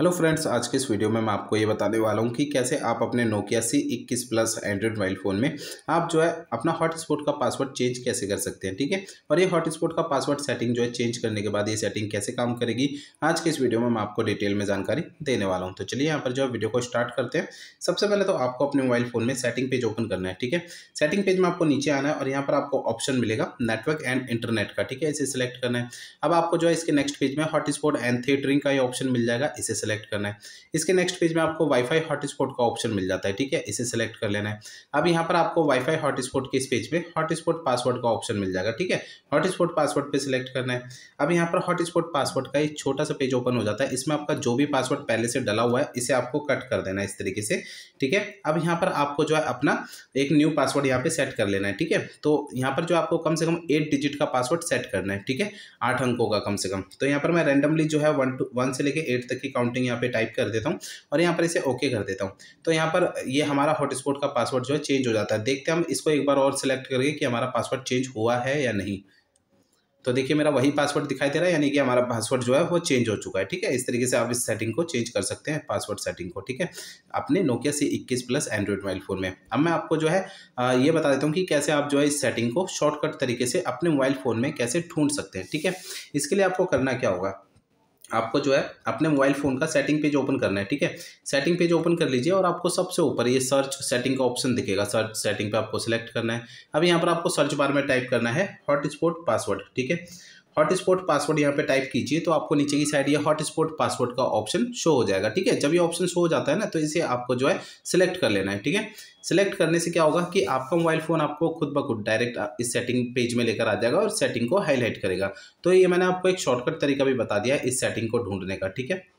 hello friends आज के इस वीडियो में मैं आपको ये बताने वाला हूँ कि कैसे आप अपने नोकिया सी इक्कीस प्लस एंड्रॉइड मोबाइल फ़ोन में आप जो है अपना हॉटस्पॉट का पासवर्ड चेंज कैसे कर सकते हैं ठीक है और ये हॉटस्पॉट का पासवर्ड सेटिंग जो है चेंज करने के बाद ये सेटिंग कैसे काम करेगी आज के इस वीडियो में मैं आपको डिटेल में जानकारी देने वाला हूँ तो चलिए यहाँ पर जो है वीडियो को स्टार्ट करते हैं सबसे पहले तो आपको अपने मोबाइल फ़ोन में सेटिंग पेज ओपन करना है ठीक है सेटिंग पेज में आपको नीचे आना है और यहाँ पर आपको ऑप्शन मिलेगा नेटवर्क एंड इंटरनेट का ठीक है इसे सिलेक्ट करना है अब आपको जो है इसके नेक्स्ट पेज में हॉटस्पॉट एंड थिएटरिंग का ये ऑप्शन मिल जाएगा इसे सेलेक्ट करना है इसके नेक्स्ट पेज में आपको वाईफाई हॉटस्पॉट का ऑप्शन मिल जाता है ठीक है इसे सेलेक्ट कर लेना है अब यहाँ पर आपको वाईफाई हॉटस्पॉट के इस पेज पे हॉटस्पॉट पासवर्ड का ऑप्शन मिल जाएगा ठीक है हॉटस्पॉट पासवर्ड पर सिलेक्ट करना है अब यहाँ पर हॉटस्पॉट पासवर्ड का एक छोटा सा पेज ओपन हो जाता है इसमें आपका जो भी पासवर्ड पहले से डला हुआ है इसे आपको कट कर देना है इस तरीके से ठीक है अब यहाँ पर आपको जो है अपना एक न्यू पासवर्ड यहाँ पे सेट कर लेना है ठीक है तो यहाँ पर जो आपको कम से कम एट डिजिट का पासवर्ड सेट करना है ठीक है आठ अंकों का कम से कम तो यहाँ पर मैं रैंडमली जो है वन टू वन से लेके एट तक की काउंट अकाउंटिंग यहाँ पे टाइप कर देता हूँ और यहाँ पर इसे ओके कर देता हूँ तो यहाँ पर ये यह हमारा हॉटस्पॉट का पासवर्ड जो है चेंज हो जाता है देखते हैं हम इसको एक बार और सिलेक्ट करके कि हमारा पासवर्ड चेंज हुआ है या नहीं तो देखिए मेरा वही पासवर्ड दिखाई दे रहा है यानी कि हमारा पासवर्ड जो है वो चेंज हो चुका है ठीक है इस तरीके से आप इस सेटिंग को चेंज कर सकते हैं पासवर्ड सेटिंग को ठीक है अपने नोकिया सी इक्कीस प्लस एंड्रॉयड मोबाइल फ़ोन में अब मैं आपको जो है ये बता देता हूँ कि कैसे आप जो है इस सेटिंग को शॉर्टकट तरीके से अपने मोबाइल फ़ोन में कैसे ढूंढ सकते हैं ठीक है इसके लिए आपको करना क्या होगा आपको जो है अपने मोबाइल फ़ोन का सेटिंग पेज ओपन करना है ठीक है सेटिंग पेज ओपन कर लीजिए और आपको सबसे ऊपर ये सर्च सेटिंग का ऑप्शन दिखेगा सर्च सेटिंग पे आपको सेलेक्ट करना है अब यहाँ पर आपको सर्च बार में टाइप करना है हॉट स्पॉट पासवर्ड ठीक है हॉटस्पॉट पासवर्ड यहाँ पे टाइप कीजिए तो आपको नीचे की साइड ये हॉटस्पॉट पासवर्ड का ऑप्शन शो हो जाएगा ठीक है जब ये ऑप्शन शो हो जाता है ना तो इसे आपको जो है सिलेक्ट कर लेना है ठीक है सिलेक्ट करने से क्या होगा कि आपका मोबाइल फ़ोन आपको खुद ब खुद डायरेक्ट इस सेटिंग पेज में लेकर आ जाएगा और सेटिंग को हाईलाइट करेगा तो ये मैंने आपको एक शॉर्टकट तरीका भी बता दिया है इस सेटिंग को ढूंढने का ठीक है